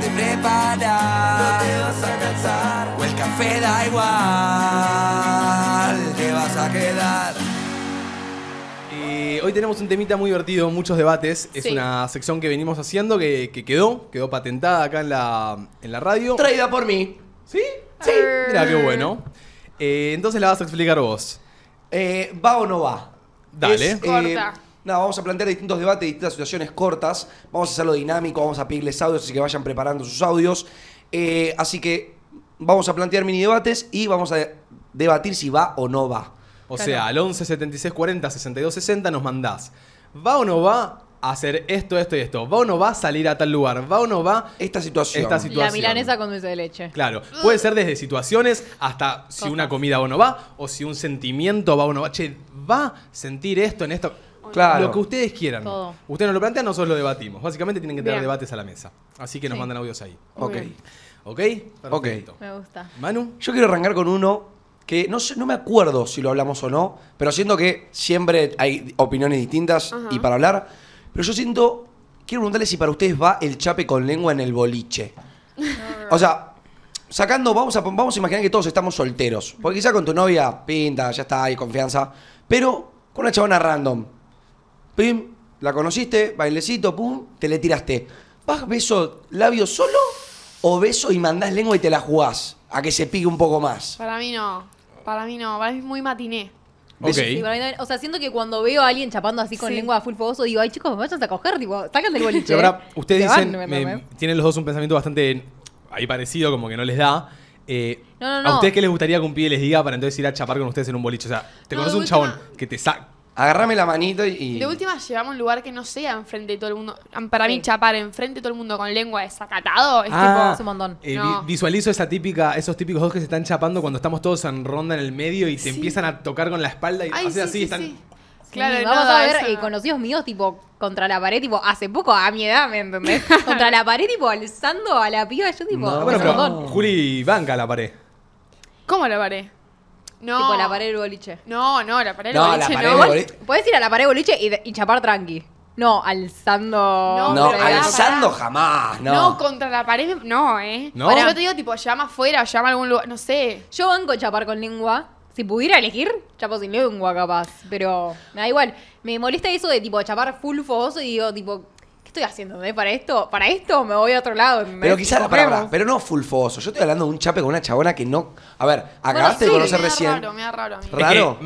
te a cansar. el café da igual, te vas a quedar. hoy tenemos un temita muy divertido, muchos debates. Es una sección que venimos haciendo que, quedó, quedó patentada acá en la, en la radio. Traída por mí. ¿Sí? Sí. Mira qué bueno. Eh, entonces la vas a explicar vos. Eh, ¿Va o no va? Dale. Eh, nada, vamos a plantear distintos debates, distintas situaciones cortas. Vamos a hacerlo dinámico, vamos a pedirles audios, así que vayan preparando sus audios. Eh, así que vamos a plantear mini debates y vamos a debatir si va o no va. O sea, al 11 76 nos mandás. ¿Va o no va a hacer esto, esto y esto? ¿Va o no va a salir a tal lugar? ¿Va o no va esta situación? Esta situación. La milanesa con dulce de leche. Claro. Puede ser desde situaciones hasta si una comida va o no va, o si un sentimiento va o no va. Che, ¿va a sentir esto en esto? Claro. Lo que ustedes quieran. Ustedes nos lo plantean, nosotros lo debatimos. Básicamente tienen que tener debates a la mesa. Así que nos mandan audios ahí. Ok. ¿Ok? Me gusta. Manu. Yo quiero arrancar con uno que no, sé- no me acuerdo si lo hablamos o no, pero siento que siempre hay opiniones distintas y para hablar. Pero yo siento, quiero preguntarle si para ustedes va el chape con lengua en el boliche. O sea, sacando, vamos a, vamos imaginar que todos estamos solteros. Porque quizá con tu novia pinta, ya está, hay confianza. Pero con una chavana random pim, la conociste, bailecito, pum, te le tiraste. ¿Vas beso labio solo o beso y mandás lengua y te la jugás a que se pique un poco más? Para mí no, para mí no, para mí es muy matiné. Ok. o sea, siento que cuando veo a alguien chapando así con lengua lengua full fogoso, digo, ay chicos, me vayas a coger, tipo, sacan del boliche. ahora, ustedes dicen, tienen los dos un pensamiento bastante ahí parecido, como que no les da. Eh, ¿A ustedes qué les gustaría que un pibe les diga para entonces ir a chapar con ustedes en un boliche? O sea, te conoces un chabón que te, saca. Agarrame la manito y, De última, llevamos a un lugar que no sea enfrente de todo el mundo. Para mí, chapar enfrente de todo el mundo con lengua desacatado es ah, tipo... Es un montón. Eh, visualizo esa típica, esos típicos dos que se están chapando cuando estamos todos en ronda en el medio y se empiezan a tocar con la espalda y así, están... Claro, vamos a ver eh, conocidos míos, tipo, contra la pared, tipo, hace poco, a mi edad, ¿me entendés? contra la pared, tipo, alzando a la piba, yo tipo... bueno, Juli banca la pared. ¿Cómo la pared? No. Tipo la pared boliche. No, no, la pared del No, la pared no. boliche. Puedes ir a la pared boliche y, chapar tranqui. No, alzando. No, alzando jamás, no. No, contra la pared, no, ¿eh? No. yo te digo, tipo, llama afuera, llama a algún lugar, no sé. Yo banco chapar con lengua. Si pudiera elegir, chapo sin lengua capaz. Pero me da igual. Me molesta eso de tipo chapar full fogoso y digo, tipo, estoy haciendo? ¿eh? ¿Para esto? ¿Para esto me voy a otro lado? Pero quizás la palabra, pero no fulfoso. Yo estoy hablando de un chape con una chabona que no. A ver, acabaste de conocer Raro, me da raro, a ¿Raro?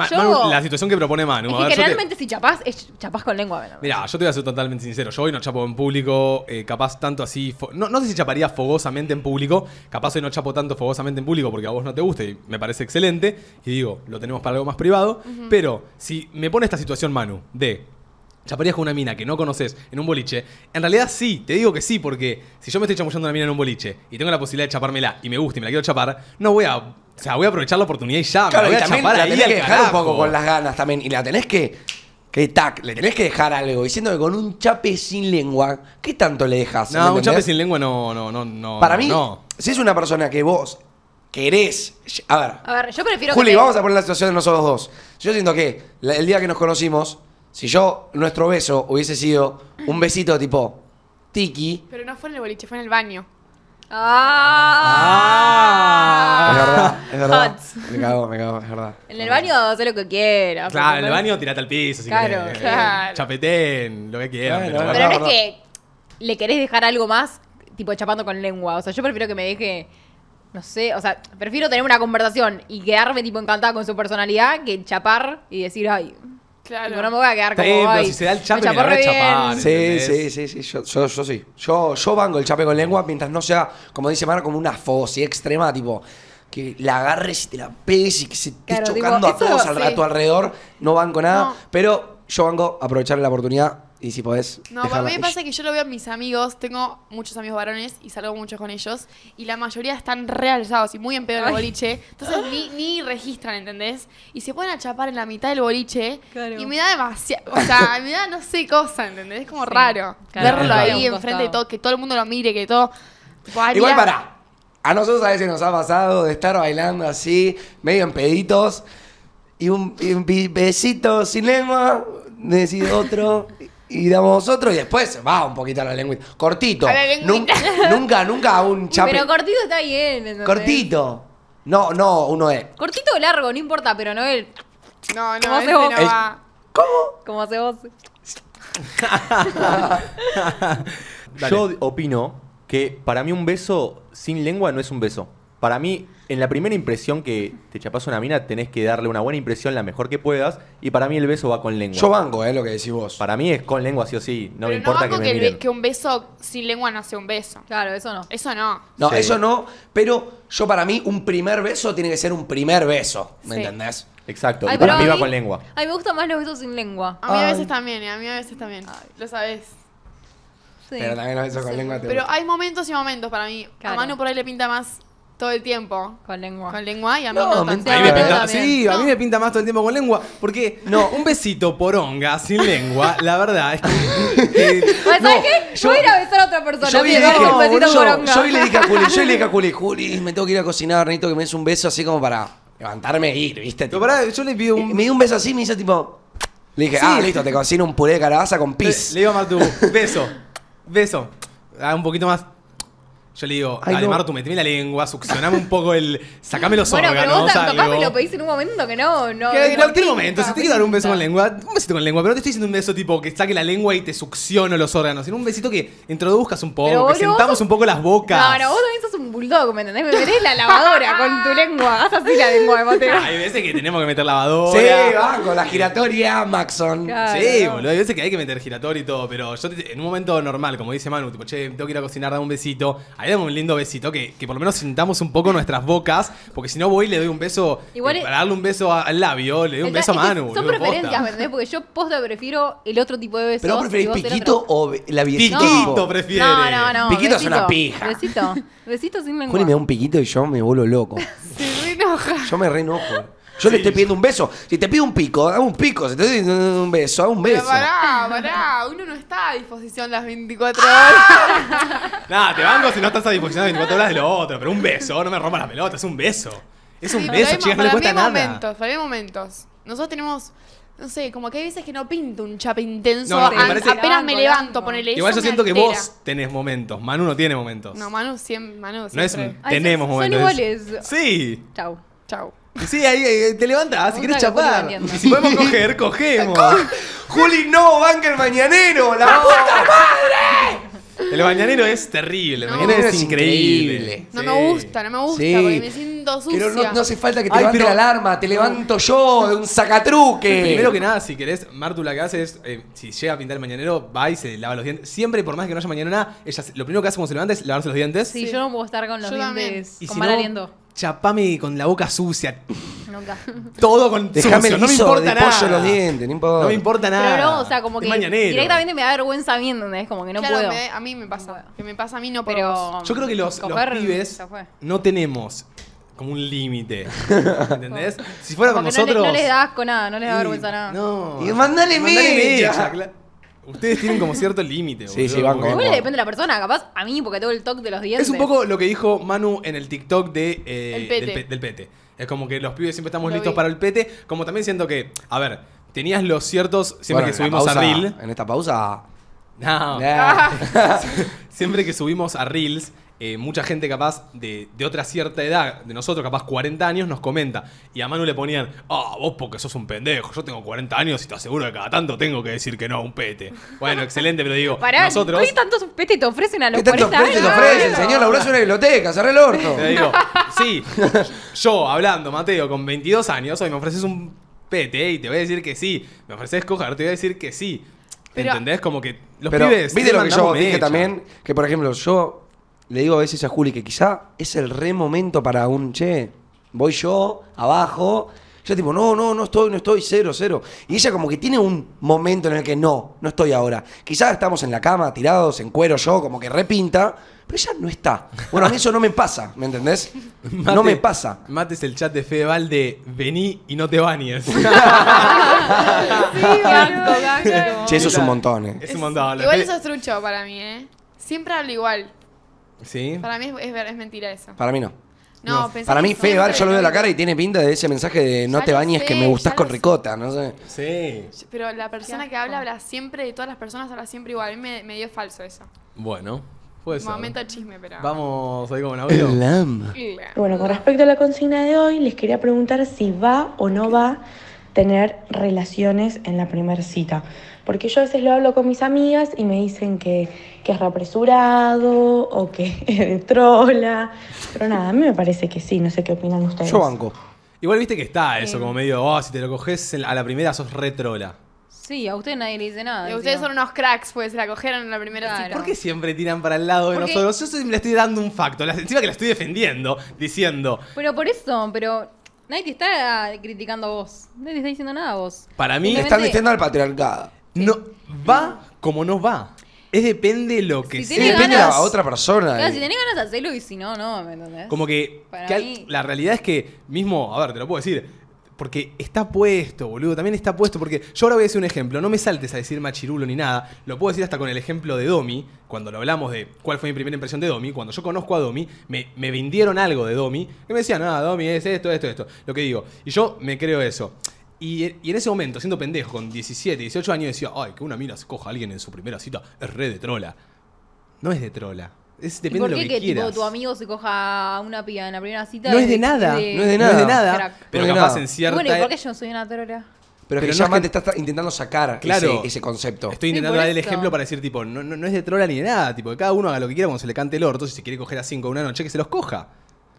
la situación que propone Manu. Es si chapás, es chapás con lengua. mira yo te voy a ser totalmente sincero. Yo hoy no chapo en público, eh, capaz tanto así. No, no sé si chaparía fogosamente en público. Capaz hoy no chapo tanto fogosamente en público porque a vos no te gusta y me parece excelente. Y digo, lo tenemos para algo más privado. Pero si me pone esta situación, Manu, de chaparías con una mina que no conoces en un boliche, en realidad sí, te digo que sí, porque si yo me estoy chamullando una mina en un boliche y tengo la posibilidad de chapármela y me gusta y me la quiero chapar, no voy a. O sea, voy a aprovechar la oportunidad y ya, claro, me voy a chapar la vida que dejar un poco con las ganas también. Y la tenés que. Que tac, le tenés que dejar algo, diciendo que con un chape sin lengua, ¿qué tanto le dejas? No, un chape sin lengua no, no, no, Para mí, no. si es una persona que vos querés. A ver. A ver, yo prefiero Juli, vamos a poner la situación de nosotros dos. Yo siento que el día que nos conocimos, si yo, nuestro beso hubiese sido un besito tipo tiki. Pero no fue en el boliche, fue en el baño. Ah. Es verdad, es verdad. Me cago, me cago, es verdad. En el baño haz lo que quieras. Claro, en el baño tirate al piso. Si claro, claro. Chapetén, lo que quieras. pero, pero no es que le querés dejar algo más, tipo chapando con lengua. O sea, yo prefiero que me deje no sé, o sea, prefiero tener una conversación y quedarme tipo encantada con su personalidad que chapar y decir, ay, Claro. no me voy a quedar con como pero si se da el chape, me lengua a Sí, sí, sí, sí, yo, yo, sí. Yo, yo banco el chape con lengua mientras no sea, como dice Mara, como una fosi extrema, tipo, que la agarres y te la pegues y que se esté chocando a todos al- a tu alrededor. No banco nada, pero yo banco aprovechar la oportunidad y si podés. No, a mí me pasa que yo lo veo a mis amigos, tengo muchos amigos varones y salgo muchos con ellos, y la mayoría están realzados y muy en pedo en el boliche. Entonces ni, registran, ¿entendés? Y se pueden a chapar en la mitad del boliche y me da demasiado. O sea, me da no sé cosa, ¿entendés? Es como raro verlo ahí enfrente de todo, que todo el mundo lo mire, que todo. Igual para. A nosotros a veces nos ha pasado de estar bailando así, medio en peditos, y un, besito sin lengua, decir otro, y damos vosotros y después va un poquito a la lengüita. Cortito. Nunca, nunca, nunca un chapo. Pero cortito está bien. Cortito. No, no, uno es. Cortito o largo, no importa, pero no el. No, no, este no ¿Cómo? Como hace vos. Yo opino que para mí un beso sin lengua no es un beso. Para mí, en la primera impresión que te chapas una mina, tenés que darle una buena impresión, la mejor que puedas. Y para mí el beso va con lengua. Yo banco, eh, lo que decís vos. Para mí es con lengua sí o sí. No me importa que, que un beso sin lengua no sea un beso. Claro, eso no. Eso no. No, eso no, pero yo para mí un primer beso tiene que ser un primer beso, ¿me entendés? Exacto. para mí va con lengua. A mí me gustan más los besos sin lengua. A mí a veces también, eh, a mí a veces también. Lo sabés. Pero también los besos con lengua te Pero hay momentos y momentos para mí. A mano Manu por ahí le pinta más todo el tiempo. Con lengua. Con lengua y a mí me pinta, sí, a mí me pinta más todo el tiempo con lengua. Porque, no, un besito poronga sin lengua, la verdad es que. Pues, qué? Yo, voy a ir a besar a otra persona. Yo, le dije, yo, le dije a Juli, yo le dije a Juli, me tengo que ir a cocinar, necesito que me des un beso así como para levantarme e ir, ¿viste? Pero pará, yo le pido un. Me dio un beso así y me hizo tipo. Le dije, ah, listo, te cocino un puré de calabaza con pis. Le, iba más a beso, beso. un poquito más. Yo le digo, Alemar, tú meteme la lengua, succioname un poco el. Sacame los órganos. Pero vos no, lo pedís en un momento que no, no. en cualquier momento, si te quiero dar un beso con lengua, un besito con lengua, pero no te estoy diciendo un beso tipo que saque la lengua y te succiono los órganos, sino un besito que introduzcas un poco, que sentamos un poco las bocas. No, no, vos también sos un bulldog, ¿me entendés? Me metés la lavadora con tu lengua. Haz así la lengua de Mateo. Hay veces que tenemos que meter lavadora. Sí, va, con la giratoria, Maxon. sí, boludo, hay veces que hay que meter giratoria y todo, pero yo en un momento normal, como dice Manu, tipo, che, tengo que ir a cocinar, dame un besito Ahí damos un lindo besito, que, que por lo menos sintamos un poco nuestras bocas, porque si no voy le doy un beso, eh, para darle un beso al labio, le doy un beso a este Manu. Son preferencias, ¿verdad? Porque yo posta prefiero el otro tipo de besos. ¿Pero vos preferís piquito o la Piquito. Piquito, prefiere. No, no, no. Piquito es una pija. Besito. Besito sin lengua. Juli me da un piquito y yo me vuelvo loco. Se re enoja. Yo me re enojo. Yo le estoy pidiendo un beso. Si te pido un pico, dame un pico. Si te estoy pidiendo un beso, dame un beso. pará, pará. Uno no está a disposición las 24 ah. horas. Nada, te banco si no estás a disposición las 24 horas de lo otro. Pero un beso, no me rompa la pelota, es un beso. Es un beso, chicas, no le cuesta nada. momentos, momentos. Nosotros tenemos... No sé, como que hay veces que no pinto un chape intenso. apenas me levanto apenas el me levanto, ponele Igual yo siento que vos tenés momentos. Manu no tiene momentos. No, Manu siempre. Manu siempre. No es tenemos momentos. Son iguales. Sí. chao Sí, ahí, te levantas, ah, si querés chapar. si podemos coger, cogemos. Juli, no, banca el mañanero, la puta madre. El mañanero es terrible, el mañanero es increíble. No me gusta, no me gusta, porque me siento sucia. Pero no, hace falta que te Ay, levante la alarma, te levanto yo de un sacatruque. Primero que nada, si querés, Martu lo que hace es, eh, si llega a pintar el mañanero, va y se lava los dientes. Siempre, por más que no haya mañanera, ella, lo primero que hace cuando se levanta es lavarse los dientes. Sí, yo no puedo estar con los dientes, y si mal no, chapame con la boca sucia. Nunca. Todo con Dejame No me importa nada. pollo los dientes, no importa. me importa nada. Pero o sea, como que directamente me da vergüenza viendo, ¿entendés? Como que no puedo. a mí me pasa. Que me pasa a mí, no Pero Yo creo que los, los pibes no tenemos como un límite. ¿Entendés? Si fuera con nosotros. No, les da asco nada, no les da vergüenza nada. No. Y mandale mecha. Ustedes tienen como cierto límite. Sí, sí, depende de la persona, capaz a mí porque tengo el toque de los dientes. Es un poco lo que dijo Manu en el TikTok de, eh, Del, pete. Es como que los pibes siempre estamos listos para el pete. Como también siento que, a ver, tenías los ciertos siempre que subimos a Reels En esta pausa. No, siempre que subimos a Reels, eh, mucha gente capaz de, otra cierta edad, de nosotros capaz 40 años, nos comenta. Y a Manu le ponían, ah, vos porque sos un pendejo, yo tengo 40 años y te aseguro que cada tanto tengo que decir que no a un pete. Bueno, excelente, pero digo, Pará, nosotros... ¿Qué tantos pete te ofrecen a los ¿Qué 40 tantos te ofrecen, señor? en una biblioteca, cerré el orto. sí, yo hablando, Mateo, con 22 años, hoy me ofreces un pete y te voy a decir que sí. Me ofreces escoger te voy a decir que sí. ¿Entendés? Como que los pero, pibes... Viste lo que yo dije también, que por ejemplo, yo le digo a veces a Juli que quizá es el re momento para un, che, voy yo, abajo. Yo tipo, no, no, no estoy, no estoy, cero, cero. Y ella como que tiene un momento en el que no, no estoy ahora. Quizá estamos en la cama, tirados, en cuero yo, como que repinta, pero ella no está. Bueno, a eso no me pasa, ¿me entendés? no me pasa. Mates el chat de Fede de vení y no te bañes. sí, Che, eso es un montón, eh. Es un montón. Igual eso es trucho para mí, eh. Siempre hablo igual. Para mí es, mentira eso. Para mí no. Para mí, fe Fede yo lo veo la cara y tiene pinta de ese mensaje de no te bañes que me gustás con ricota, no sé. Pero la persona que habla habla siempre, de todas las personas habla siempre igual. A mí me, dio falso eso. Bueno, puede ser. Momento chisme, pero. Vamos ahí como un audio. Bueno, con respecto a la consigna de hoy, les quería preguntar si va o no va a tener relaciones en la primera cita. Porque yo a veces lo hablo con mis amigas y me dicen que, es reapresurado o que es trola. Pero nada, a mí me parece que sí, no sé qué opinan ustedes. Yo banco. Igual viste que está eso, como medio, oh, si te lo coges a la primera sos retrola. Sí, a usted nadie le dice nada. ustedes son unos cracks, pues la cogieron a la primera hora. ¿Por qué siempre tiran para el lado de nosotros? Yo le estoy dando un facto, encima que la estoy defendiendo, diciendo. Pero por eso, pero nadie te está criticando a vos. Nadie te está diciendo nada a vos. Para mí. Le Están diciendo al patriarcado. No, va como no va. Es depende lo que si sea. Depende otra persona. si tenés ganas hacerlo y si no, no, ¿me entendés? Como que, la realidad es que mismo, a ver, te lo puedo decir, porque está puesto, boludo, también está puesto, porque yo ahora voy a decir un ejemplo, no me saltes a decir machirulo ni nada, lo puedo decir hasta con el ejemplo de Domi, cuando lo hablamos de cuál fue mi primera impresión de Domi, cuando yo conozco a Domi, me, vendieron algo de Domi, que me decían, ah, Domi es esto, esto, esto, lo que digo, y yo me creo eso. Y, en ese momento, siendo pendejo, con 17, 18 años, decía, ay, que una mina se coja a alguien en su primera cita es re de trola. No es de trola. Es, depende por qué de lo que, Tipo, tu amigo se coja a una pía en la primera cita? No es de, nada. no es de nada. es de nada. Pero no capaz en cierta... Bueno, ¿y por qué yo no soy una trola? Pero, que no ya te estás intentando sacar ese, concepto. Estoy intentando dar el ejemplo para decir, tipo, no, no, es de trola ni de nada, tipo, que cada uno haga lo que quiera cuando se le cante el orto, si se quiere coger a cinco una noche, que se los coja.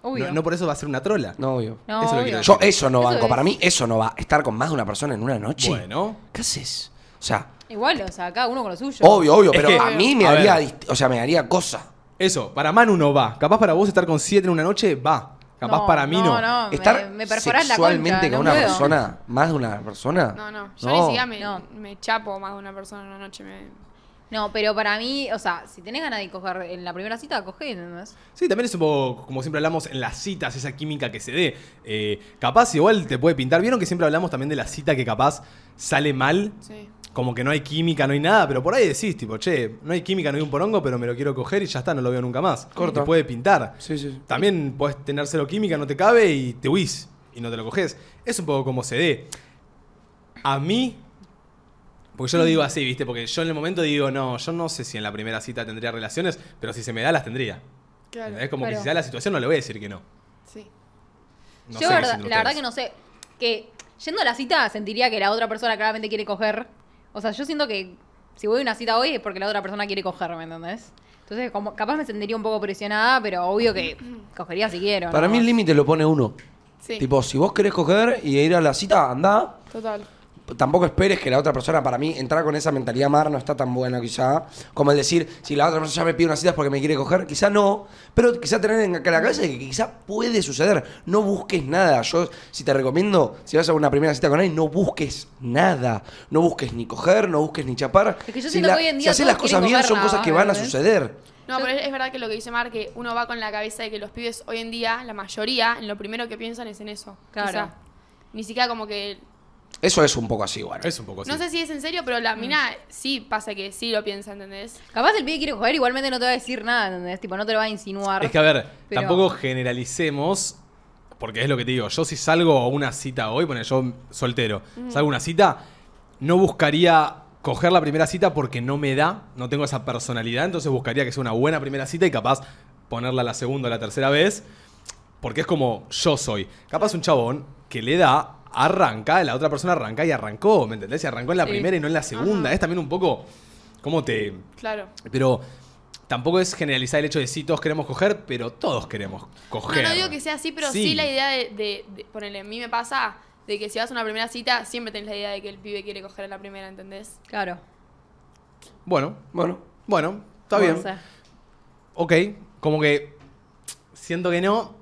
Obvio. No, por eso va a ser una trola. No, obvio. eso lo quiero Yo eso no banco. Para mí eso no va. Estar con más de una persona en una noche. Bueno. ¿Qué haces? O sea, Igual, o sea, cada uno con lo suyo. obvio, obvio, pero a mí me haría, o sea, me haría cosa. Eso, para Manu no va. Capaz para vos estar con siete en una noche va. Capaz para mí no. No, no, Estar me la sexualmente con una persona, más de una persona. No, no. Yo ni siquiera me, me chapo más de una persona en una noche. Me, no, pero para mí, o sea, si tenés ganas de coger en la primera cita, coge, ¿entendés? Sí, también es un poco, como siempre hablamos, en las citas, esa química que se dé. Eh, capaz igual te puede pintar. Vieron que siempre hablamos también de la cita que capaz sale mal. Sí como que no hay química, no hay nada, pero por ahí decís, tipo, che, no hay química, no hay un porongo, pero me lo quiero coger y ya está, no lo veo nunca más. Corto. Te puede pintar. Sí, sí. También puedes tener cero química, no te cabe y te huís y no te lo coges. Es un poco como se dé. A mí, porque yo lo digo así, ¿viste? Porque yo en el momento digo, no, yo no sé si en la primera cita tendría relaciones, pero si se me da, las tendría. Claro, es como que si se da la situación, no le voy a decir que no. Sí. yo, la verdad que no sé. Que yendo a la cita, sentiría que la otra persona claramente quiere coger. O sea, yo siento que si voy a una cita hoy es porque la otra persona quiere coger, ¿me entendés? Entonces, como, capaz me sentiría un poco presionada, pero obvio que cogería si quiero. Para mí el límite lo pone uno. Sí. Tipo, si vos querés coger y ir a la cita, anda Total tampoco esperes que la otra persona, para mí, entrar con esa mentalidad mar no está tan buena quizá, como el decir, si la otra persona ya me pide una cita porque me quiere coger, quizá no, pero quizá tener en la cabeza que quizá puede suceder, no busques nada, yo si te recomiendo, si vas a una primera cita con alguien, no busques nada, no busques ni coger, no busques ni chapar, que yo si, haces las cosas bien son cosas que van a suceder. No, pero es verdad que lo que dice Mar, que uno va con la cabeza de que los pibes hoy en día, la mayoría, en lo primero que piensan es en eso. Claro. Ni siquiera como que eso es un poco así, bueno. Es un poco así. No sé si es en serio, pero la mm. mina sí pasa que sí lo piensa, ¿entendés? Capaz el pibe quiere coger, igualmente no te va a decir nada, ¿entendés? Tipo, no te lo va a insinuar. Es que a ver, tampoco generalicemos, porque es lo que te digo. Yo si salgo a una cita hoy, bueno, yo soltero, salgo a una cita, no buscaría coger la primera cita porque no me da, no tengo esa personalidad, entonces buscaría que sea una buena primera cita y capaz ponerla la segunda o la tercera vez, porque es como yo soy. Capaz un chabón que le da arranca, la otra persona arranca y arrancó, ¿me entendés? Y arrancó en la primera y no en la segunda. Es también un poco como te... Claro. Pero tampoco es generalizar el hecho de si todos queremos coger, pero todos queremos coger. No, digo que sea así, pero sí, la idea de, de, Ponele, a mí me pasa de que si vas a una primera cita, siempre tenés la idea de que el pibe quiere coger en la primera, ¿entendés? Claro. Bueno, bueno, bueno, está bien. Ok, como que siento que no,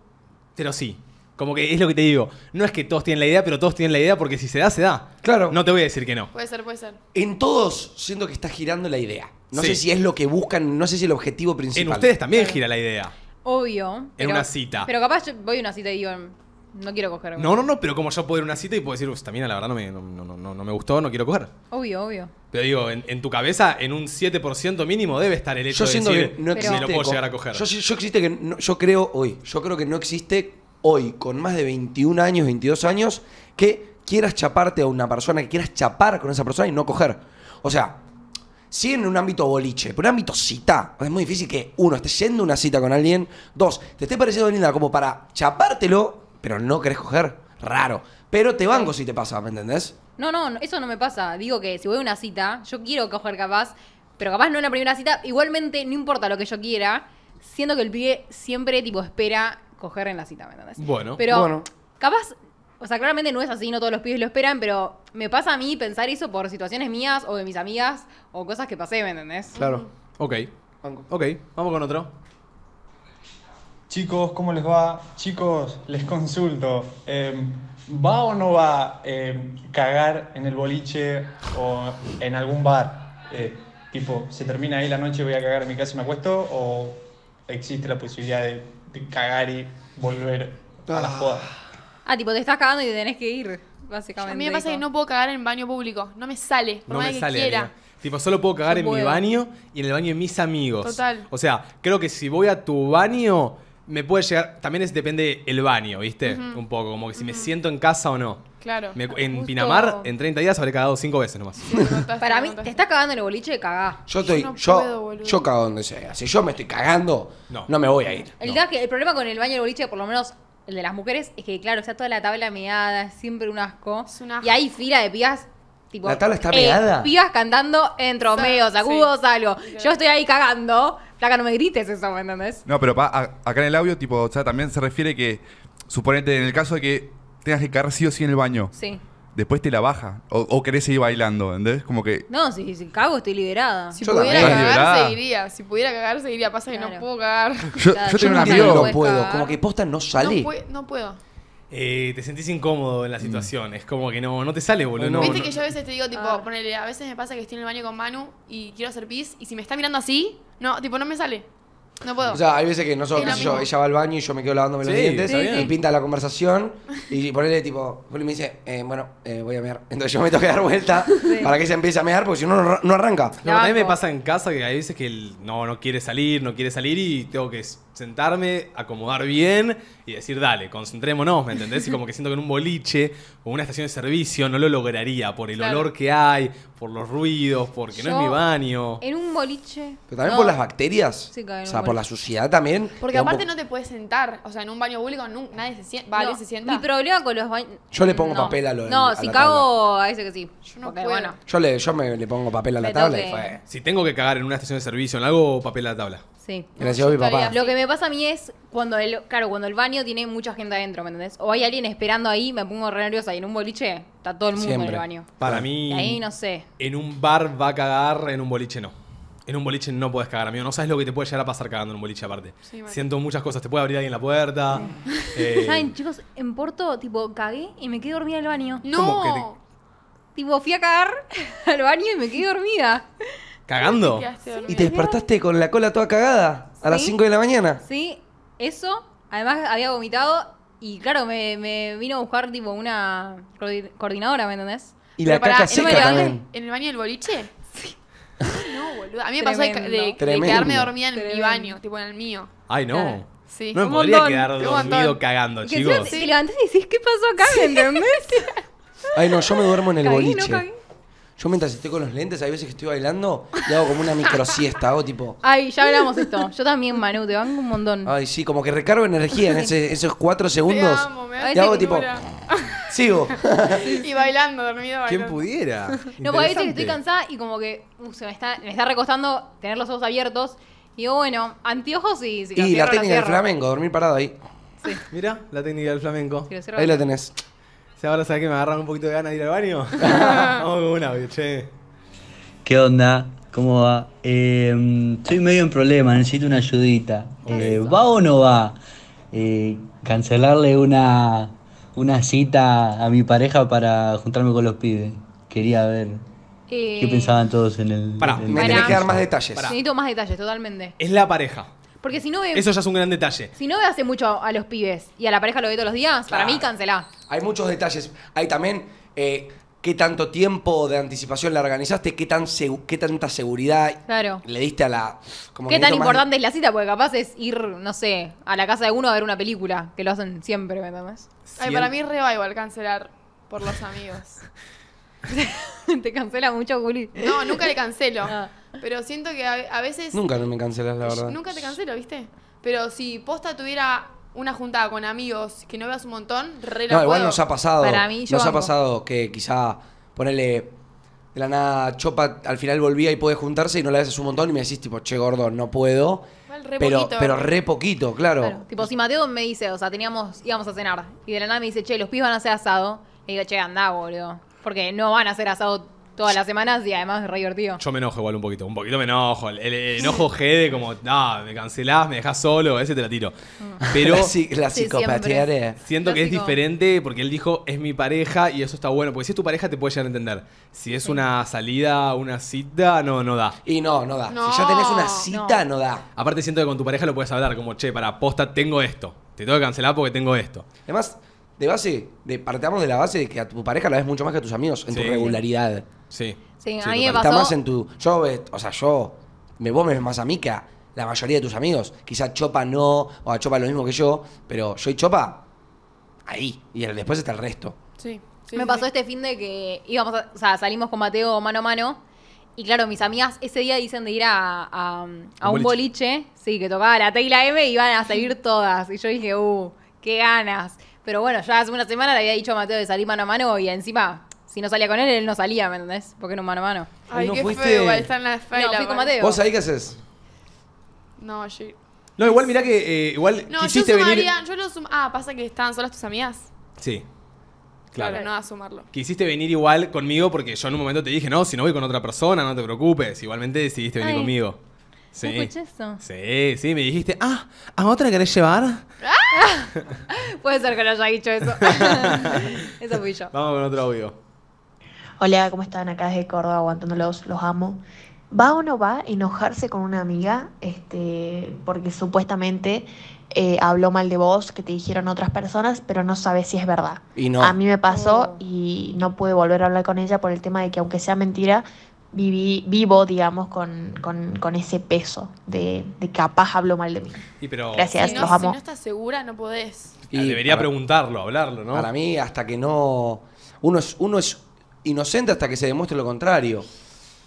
pero sí. Como que es lo que te digo. No es que todos tienen la idea, pero todos tienen la idea porque si se da, se da. Claro. No te voy a decir que no. Puede ser, puede ser. En todos siento que está girando la idea. No sé si es lo que buscan, no sé si el objetivo principal. En ustedes también gira la idea. Obvio. En una cita. Pero capaz yo voy a una cita y digo, no quiero coger. No, no, no, pero como yo puedo ir a una cita y puedo decir, pues también la verdad no me, no, me gustó, no quiero coger. Obvio, obvio. Pero digo, en, tu cabeza, en un 7% mínimo debe estar el hecho de que no "Me lo puedo llegar a coger. Yo, existe que yo creo hoy, yo creo que no existe hoy, con más de 21 años, 22 años, que quieras chaparte a una persona, que quieras chapar con esa persona y no coger. O sea, sí en un ámbito boliche, pero en un ámbito cita. Es muy difícil que, uno, esté yendo a una cita con alguien, dos, te esté pareciendo linda como para chapártelo, pero no querés coger. Raro. Pero te banco si te pasa, ¿me entendés? No, no, eso no me pasa. Digo que si voy a una cita, yo quiero coger capaz, pero capaz no en la primera cita. Igualmente, no importa lo que yo quiera, siento que el pibe siempre, tipo, espera coger en la cita, ¿me entendés? Bueno. Pero capaz, o sea, claramente no es así, no todos los pibes lo esperan, pero me pasa a mí pensar eso por situaciones mías o de mis amigas o cosas que pasé, ¿me entendés? Claro. Ok. Ok, vamos con otro. Chicos, ¿cómo les va? Chicos, les consulto. Em, ¿Va o no va eh, cagar en el boliche o en algún bar? Eh, tipo, ¿se termina ahí la noche, voy a cagar en mi casa y me acuesto? ¿O existe la posibilidad de cagar y volver a la ah. joda. Ah, tipo, te estás cagando y te tenés que ir, básicamente. A mí me pasa que no puedo cagar en baño público. No me sale, por no más me sale, quiera. Tipo, solo puedo cagar en mi baño y en el baño de mis amigos. Total. O sea, creo que si voy a tu baño, me puede llegar. También depende el baño, ¿viste? Un poco, como que si me siento en casa o no. Claro. en Pinamar, en 30 días habré cagado 5 veces nomás. Para mí, te está cagando en el boliche, cagá. Yo yo, yo cago donde sea. Si yo me estoy cagando, No. no, me voy a ir. El, problema con el baño del boliche, por lo menos el de las mujeres, es que, claro, está toda la tabla meada, es siempre un asco. Y hay fila de pibas. Tipo, ¿La tabla está meada? Eh, pibas cantando, en tromeos, agudos algo Yo estoy ahí cagando. Placa, no me grites eso, ¿me entendés? No, pero acá en el audio, tipo, sea, también se refiere que, suponete, en el caso de que tengas que cagar sí o sí en el baño. Sí. Después te la baja. O, querés seguir bailando, ¿entendés? Como que. No, si, cago estoy liberada. Si pudiera cagar, seguiría. Si pudiera cagar, seguiría. Pasa que no puedo cagar. Yo, tengo una tengo no puedo. Como que posta no sale. No, puedo. Eh, te sentís incómodo en la mm. situación. Es como que no, no te sale, boludo. No, Viste que yo a veces te digo, tipo, ah. ponele, a veces me pasa que estoy en el baño con Manu y quiero hacer pis y si me está mirando así, no, tipo, no me sale. No puedo. O sea, hay veces que no qué sé yo, ella va al baño y yo me quedo lavándome los dientes y pinta la conversación y ponele tipo, Y me dice, eh, bueno, eh, voy a mear. Entonces yo me tengo que dar vuelta para que ella empiece a mear porque si no, no, arranca. Lo a mí me pasa en casa que hay veces que él no, no quiere salir, no quiere salir y tengo que sentarme, acomodar bien y decir, dale, concentrémonos, ¿me entendés? Y como que siento que en un boliche o una estación de servicio no lo lograría por el olor que hay, por los ruidos, porque no es mi baño. En un boliche. Pero también por las bacterias. Sí, o sea, por la suciedad también. Porque aparte no te puedes sentar. O sea, en un baño público nadie se sienta. Mi problema con los baños. Yo le pongo papel a los No, si cago, a ese que sí. Yo no puedo. Yo, le, yo me, le pongo papel a la tabla y fue. Si tengo que cagar en una estación de servicio, en hago papel a la tabla. Sí. Gracias Lo que me pasa a mí es cuando el, claro, cuando el baño tiene mucha gente adentro, ¿me entendés? O hay alguien esperando ahí, me pongo re nerviosa y en un boliche está todo el mundo en el baño. Para mí. ahí no sé. En un bar va a cagar, en un boliche no. En un boliche no puedes cagar, amigo. No sabes lo que te puede llegar a pasar cagando en un boliche aparte. Siento muchas cosas. Te puede abrir alguien la puerta. Eh, ¿Saben, chicos? En Porto, tipo, cagué y me quedé dormida en el baño. ¡No! Tipo, fui a cagar al baño y me quedé dormida. Cagando. ¿Y te despertaste con la cola toda cagada a las 5 de la mañana? Sí, eso. Además había vomitado y claro, me, me vino a buscar tipo una coordinadora, ¿me entendés? Y la para, caca seca también. ¿En el baño del boliche? Sí. No, boludo. A mí me pasó de, quedarme dormida en mi baño, tipo en el mío. Ay, no. Sí. No me podría quedar dormido cagando, chicos. Y sí. levantás y decís, ¿qué pasó acá? ¿Me entendés? Ay, no, yo me duermo en el boliche. Yo mientras estoy con los lentes, hay veces que estoy bailando y hago como una micro siesta, hago tipo. Ay, ya hablamos esto. Yo también, Manu, te van un montón. Ay, sí, como que recargo energía en esos cuatro segundos. y hago tipo. Sigo. y bailando, dormido. Bailando. ¿Quién pudiera? No, porque a veces que estoy cansada y como que uh, se me está, me está recostando tener los ojos abiertos. Y digo, bueno, anteojos y... y la técnica del flamenco, dormir parado ahí. Sí. Mira, la técnica del flamenco. Ahí la tenés sea, ahora sabes que me agarran un poquito de ganas de ir al baño. Vamos con un audio, che. ¿Qué onda? ¿Cómo va? Eh, estoy medio en problema, necesito una ayudita. Eh, ¿Va o no va? Eh, cancelarle una, una cita a mi pareja para juntarme con los pibes. Quería ver qué pensaban todos en el. Pará, me tenés que dar más detalles. Necesito más detalles, totalmente. Es la pareja. Porque si no ve. Eso ya es un gran detalle. Si no ve hace mucho a los pibes y a la pareja lo ve todos los días, para mí cancelá. Hay muchos detalles. Hay también eh, qué tanto tiempo de anticipación la organizaste, qué, tan tanta seguridad le diste a la... Qué tan importante es la cita, porque capaz es ir, no sé, a la casa de uno a ver una película, que lo hacen siempre, ¿me Ay, para mí es revival cancelar por los amigos. Te cancela mucho, Juli. No, nunca le cancelo. Ah. Pero siento que a, veces. Nunca me cancelas, la verdad. Nunca te cancelo, ¿viste? Pero si posta tuviera una juntada con amigos que no veas un montón, re No, igual nos ha pasado. Para mí, Nos ha pasado que quizá ponele. De la nada, Chopa al final volvía y puede juntarse y no la haces un montón y me decís, tipo, che, gordo, no puedo. pero, poquito. pero eh. re poquito, claro. Tipo, si Mateo me dice, o sea, teníamos, íbamos a cenar, y de la nada me dice, che, los pibes van a hacer asado, le digo, che, andá, boludo. Porque no van a ser asado todas las semanas y además es re divertido. Yo me enojo igual un poquito, un poquito me enojo. El, enojo G como, ah, me cancelás, me dejás solo, ese te la tiro. Mm. Pero la, psicopatía siento que es diferente porque él dijo, es mi pareja y eso está bueno. Porque si es tu pareja te puede llegar a entender. Si es una salida, una cita, no, no da. Y no, no da. si ya tenés una cita, no, da. Aparte siento que con tu pareja lo puedes hablar, como, che, para posta tengo esto. Te tengo que cancelar porque tengo esto. Además, de base, de, partamos de la base de que a tu pareja la ves mucho más que a tus amigos en tu regularidad. Sí. Sí, a Está más en tu. Yo, eh, o sea, yo. Me, vos más a mí la mayoría de tus amigos. quizás Chopa no, o a Chopa lo mismo que yo, pero yo y Chopa, ahí. Y después está el resto. Sí. me pasó este fin de que íbamos a, o sea, salimos con Mateo mano a mano. Y claro, mis amigas ese día dicen de ir a, a, un, boliche. sí, que tocaba la T y la M y iban a salir todas. Y yo dije, uh, qué ganas. Pero bueno, ya hace una semana le había dicho a Mateo de salir mano a mano y encima, si no salía con él, él no salía, ¿me entendés? Porque no mano a mano. Ay, no qué fuiste. feo, igual están No, fui con Mateo. ¿Vos ahí qué haces? No, yo... No, igual mirá que eh, igual No, yo venir. Yo lo Ah, pasa que estaban solas tus amigas. Sí. Claro. Pero no a sumarlo. Quisiste venir igual conmigo porque yo en un momento te dije, no, si no voy con otra persona, no te preocupes. Igualmente decidiste venir conmigo. Sí. escuché eso? Sí, sí, me dijiste, ah, ¿a otra querés llevar? Ah, Puede ser que no haya dicho eso. eso fui yo. Vamos con otro audio. Hola, ¿cómo están? Acá desde Córdoba, aguantándolos, los amo. ¿Va o no va a enojarse con una amiga este, porque supuestamente eh, habló mal de vos, que te dijeron otras personas, pero no sabes si es verdad? A mí me pasó oh. y no pude volver a hablar con ella por el tema de que aunque sea mentira, vivo, digamos, con, con, con ese peso de, de, capaz hablo mal de mí. Gracias, si no, los amo. Si no estás segura, no podés. Y debería preguntarlo, hablarlo, ¿no? Para mí, hasta que no. Uno es, uno es inocente hasta que se demuestre lo contrario.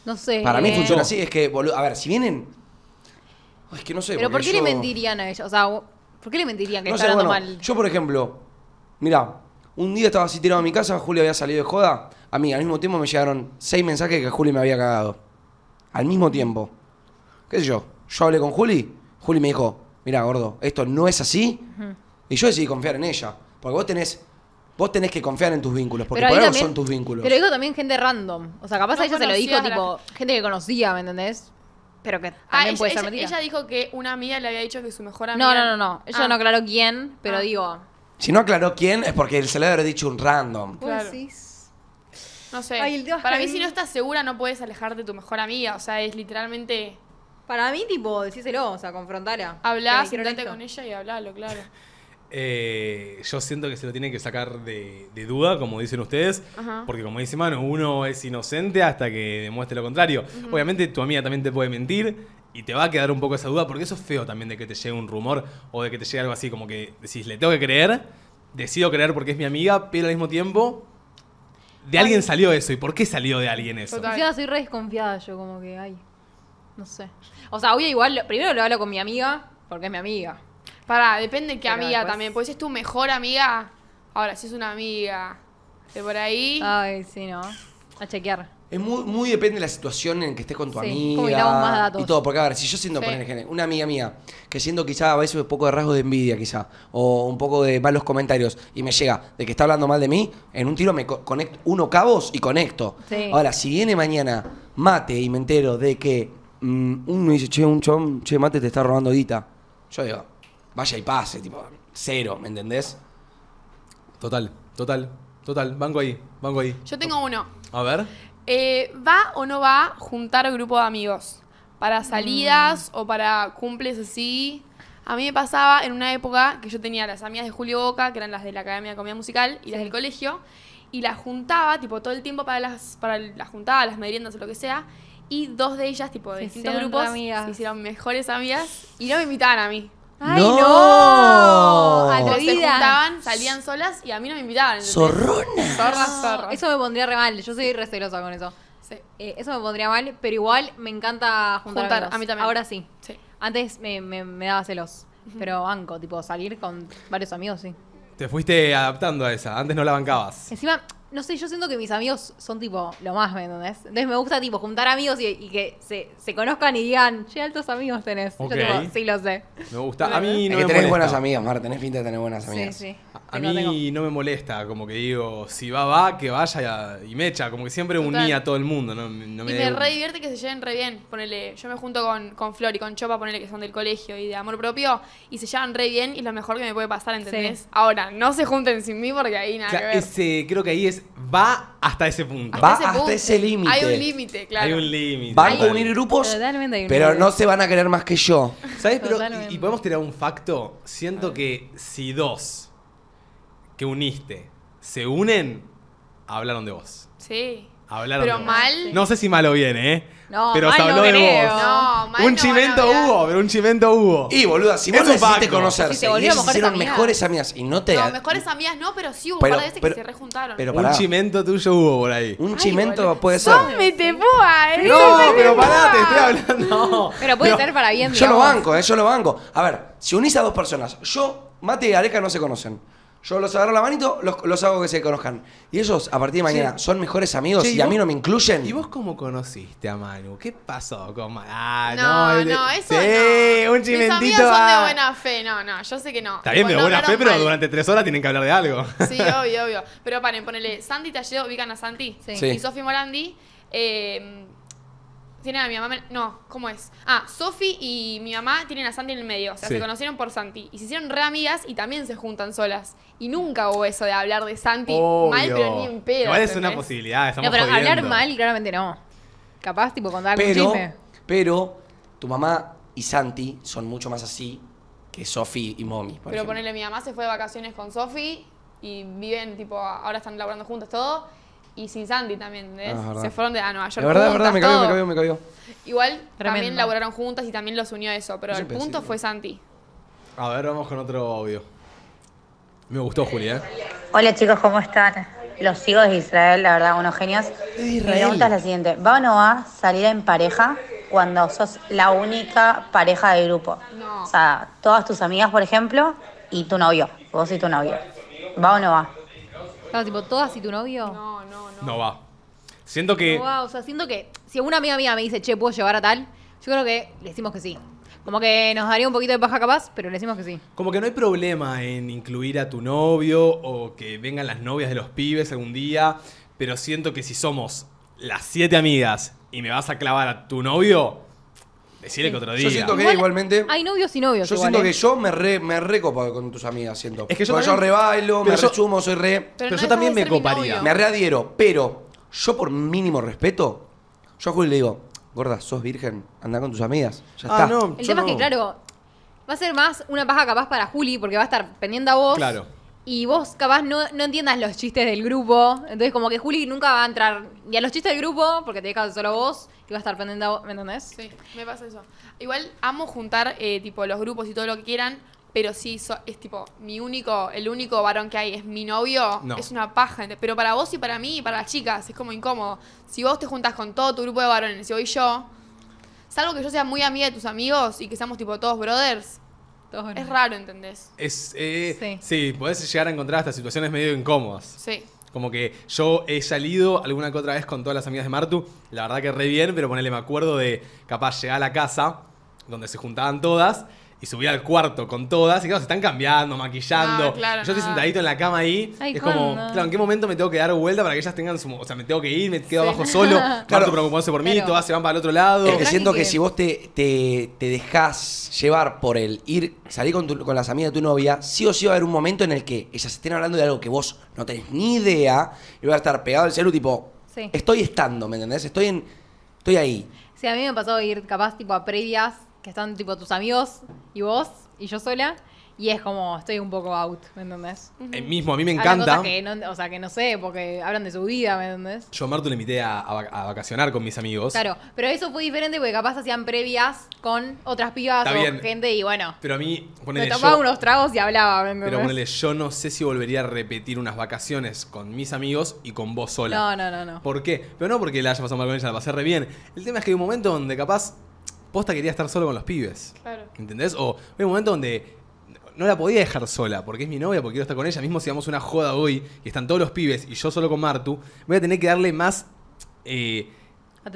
No sé. Para mí eh. funciona así, es que, boludo, a ver, si vienen. Es que no sé. Pero ¿por qué le mentirían a ellos? O sea, ¿por qué le mentirían que no está mal? Yo, por ejemplo, mira, un día estaba así tirado a mi casa, Julio había salido de joda. A mí al mismo tiempo me llegaron seis mensajes que Juli me había cagado. Al mismo tiempo. ¿Qué sé yo? Yo hablé con Juli, Juli me dijo, mira, gordo, esto no es así. Y yo decidí confiar en ella. Porque vos tenés Vos tenés que confiar en tus vínculos, porque por algo son tus vínculos. Pero digo también gente random. O sea, capaz a ella se lo dijo, tipo, gente que conocía, ¿me entendés? Pero que ah, también ella, ser Ella dijo que una amiga le había dicho que su mejor amiga. No, no, no, no. Ella ah. no aclaró quién, pero ah. digo. Si no aclaró quién, es porque se le ha dicho un random. sí. No sé. para mí, si no estás segura, no puedes alejarte de tu mejor amiga. O sea, es literalmente. Para mí, tipo, decíselo, o sea, confrontala. Hablá, sentate con ella y hablalo, claro. Eh, yo siento que se lo tiene que sacar de, duda, como dicen ustedes, porque como dice Manu, uno es inocente hasta que demuestre lo contrario. Obviamente tu amiga también te puede mentir y te va a quedar un poco esa duda, porque eso es feo también de que te llegue un rumor o de que te llegue algo así, como que decís, le tengo que creer, decido creer porque es mi amiga, pero al mismo tiempo de alguien salió eso y por qué salió de alguien eso. Yo soy re desconfiada, yo como que, ay, no sé. O sea, a igual, primero lo hablo con mi amiga, porque es mi amiga. para depende de qué amiga también. Pues si es tu mejor amiga, ahora si es una amiga de por ahí. Ay, sí, ¿no? A chequear. Es muy, muy depende de la situación en que estés con tu amiga y todo. Porque, a ver, si yo siento, por ejemplo, una amiga mía que siento quizá a veces un poco de rasgo de envidia, quizá, o un poco de malos comentarios, y me llega de que está hablando mal de mí, en un tiro me conecto uno cabos y conecto. Ahora, si viene mañana mate y me entero de que mm, uno dice, che, un chon, che, mate te está robando guita, yo digo, vaya y pase, tipo, cero, ¿me entendés? Total, total, total, banco ahí, banco ahí. Yo tengo uno. A ver. Eh, ¿Va o no va a juntar grupo de amigos? Para mm. salidas o para cumples así. A mí me pasaba en una época que yo tenía las amigas de Julio Boca, que eran las de la Academia de Comedia Musical, y las del colegio, y las juntaba, tipo, todo el tiempo para las, para las juntadas, las meriendas o lo que sea, y dos de ellas, tipo, de distintos grupos, se hicieron mejores amigas, y no me invitaban a mí. ¡Ay, no! no. juntaban, salían solas y a mí no me invitaban. Zorra, zorra. Eso me pondría re mal. Yo soy recelosa con eso. Eh, eso me pondría mal, pero igual me encanta juntar. a mí también. Ahora sí. Antes me, daba celos, pero banco, tipo salir con varios amigos, sí. Te fuiste adaptando a esa. Antes no la bancabas. Encima, no sé, yo siento que mis amigos son tipo lo más, ¿me entendés? Entonces me gusta tipo juntar amigos y, que se, conozcan y digan, che, altos amigos tenés. Yo digo, sí lo sé. Me gusta. A mí no es que tenés molesta. buenas amigas, Mar, tenés pinta de tener buenas amigas. Sí, sí. A, mí no me molesta, como que digo, si va, va, que vaya y me echa. Como que siempre uní a todo el mundo. No, me y me re divierte que se lleven re bien. Ponele, yo me junto con, Flor y con Chopa, ponele que son del colegio y de amor propio, y se llevan re bien y es lo mejor que me puede pasar, ¿entendés? Ahora, no se junten sin mí porque ahí nada que ver. creo que ahí es va hasta ese punto. Va hasta ese, límite. Hay un límite, claro. Hay un límite. Van a unir grupos, pero no se van a querer más que yo. ¿Sabes? y, y, podemos tirar un facto. Siento que si dos que uniste se unen, hablaron de vos. Sí. Hablaron pero mal. No sé si malo viene, ¿eh? No, pero se habló de vos. No, mal un no chimento hubo, pero un chimento hubo. Y boluda, si vos Eso conocerse Si y volvieron ellas hicieron amigas. mejores amigas y no te. No, mejores amigas no, pero sí hubo un par de veces que se rejuntaron. pero pará, un chimento tuyo hubo por ahí. un chimento puede ser. ¡Cómete, te púa, eh. No, pero pará, te estoy hablando. Pero puede ser para bien, Yo lo banco, eh, yo lo banco. A ver, si unís a dos personas, yo, Mate y Areca no se conocen. Yo los agarro la manito, los, los hago que se conozcan. Y ellos, a partir de mañana, son mejores amigos y, a mí no me incluyen. ¿Y vos cómo conociste a Manu? ¿Qué pasó con Manu? Ah, no, no, no, eso Sí, no. un chimentito. Mis amigos son de ah. buena fe, no, no, yo sé que no. Está bien, de buena fe, pero durante tres horas tienen que hablar de algo. Sí, obvio, obvio. Pero paren, ponele, Santi Talledo, ubican a Santi Sí. y Sofi Morandi. eh, tienen a mi mamá. No, ¿cómo es? Ah, Sofi y mi mamá tienen a Santi en el medio. O sea, se conocieron por Santi. Y se hicieron re amigas y también se juntan solas. Y nunca hubo eso de hablar de Santi mal, pero ni en pedo. es una posibilidad. Estamos no, pero hablar mal, claramente no. Capaz, tipo, contar algún chisme. Pero tu mamá y Santi son mucho más así que Sofi y Mommy. Pero ejemplo. ponele, mi mamá se fue de vacaciones con Sofi y viven, tipo, ahora están laburando juntos todo y sin Sandy también, ¿ves? Ah, se fueron de, a ah, Nueva York. La verdad, la verdad, me cayó, me cayó, me cayó. Igual también laboraron juntas y también los unió eso, pero el punto fue Santi. A ver, vamos con otro audio. Me gustó, Julia. ¿eh? Hola chicos, ¿cómo están? Los hijos de Israel, la verdad, unos genios. Mi pregunta es la siguiente: ¿va o no va a salir en pareja cuando sos la única pareja del grupo? No. O sea, todas tus amigas, por ejemplo, y tu novio, vos y tu novio. ¿Va o no va? tipo, todas y tu novio. No, no, no. No va. Siento que. No va, o sea, siento que si una amiga mía me dice, che, ¿puedo llevar a tal? Yo creo que le decimos que sí. Como que nos daría un poquito de paja capaz, pero le decimos que sí. Como que no hay problema en incluir a tu novio o que vengan las novias de los pibes algún día, pero siento que si somos las siete amigas y me vas a clavar a tu novio, Decirle que otro día. Yo siento que igualmente. Hay novios y novios. Yo siento ¿eh? que yo me re, me con tus amigas, siento. Es que yo rebailo, me resumo soy re. Pero yo también me coparía. Me readiero. pero yo por mínimo respeto, yo a Juli le digo, gorda, sos virgen, anda con tus amigas. Ya Ah, está. no. El tema es que, claro, va a ser más una paja capaz para Juli, porque va a estar pendiente a vos. Claro. Y vos capaz no, no entiendas los chistes del grupo. Entonces como que Juli nunca va a entrar ni a los chistes del grupo, porque te dejas solo vos, y va a estar pendiente a vos, ¿me entendés? Sí, me pasa eso. Igual amo juntar eh, tipo los grupos y todo lo que quieran, pero sí es tipo mi único el único varón que hay es mi novio es una paja pero para vos y para mí y para las chicas es como incómodo si vos te juntas con todo tu grupo de varones y voy yo salvo que yo sea muy amiga de tus amigos y que seamos tipo todos brothers es raro, ¿entendés? Es, eh, sí. sí, podés llegar a encontrar hasta situaciones medio incómodas. Sí. Como que yo he salido alguna que otra vez con todas las amigas de Martu, la verdad que re bien, pero ponele, me acuerdo de capaz llegar a la casa donde se juntaban todas y subí al cuarto con todas. Y claro, se están cambiando, maquillando. Ah, yo estoy sentadito en la cama ahí. es como, claro, ¿en qué momento me tengo que dar vuelta para que ellas tengan su. O sea, me tengo que ir, me quedo abajo solo. Claro, preocupándose por mí, todas se van para el otro lado. Es siento que si vos te, te, te dejás llevar por el ir, salir con, las amigas de tu novia, sí o sí va a haber un momento en el que ellas estén hablando de algo que vos no tenés ni idea y vas a estar pegado al celu, tipo, estoy estando, ¿me entendés? Estoy, en, estoy ahí. Sí, a mí me pasó ir capaz tipo a previas que están tipo tus amigos y vos y yo sola. Y es como, estoy un poco out, ¿me entendés? El mismo, a mí me encanta. o sea, que no sé, porque hablan de su vida, ¿me entendés? Yo a Marto le invité a, a vacacionar con mis amigos. Claro, pero eso fue diferente porque capaz hacían previas con otras pibas o gente y bueno, Pero a mí, ponele, me tomaba unos tragos y hablaba, ¿me entendés? pero ponele, yo no sé si volvería a repetir unas vacaciones con mis amigos y con vos sola. no, no, no, no. ¿Por qué? Pero no porque la haya pasado mal con ella, la pasé re bien. El tema es que hay un momento donde capaz posta quería estar solo con los pibes. Claro. ¿Entendés? O hay un momento donde no la podía dejar sola, porque es mi novia, porque quiero estar con ella. Mismo si damos una joda hoy y están todos los pibes y yo solo con Martu, voy a tener que darle más eh,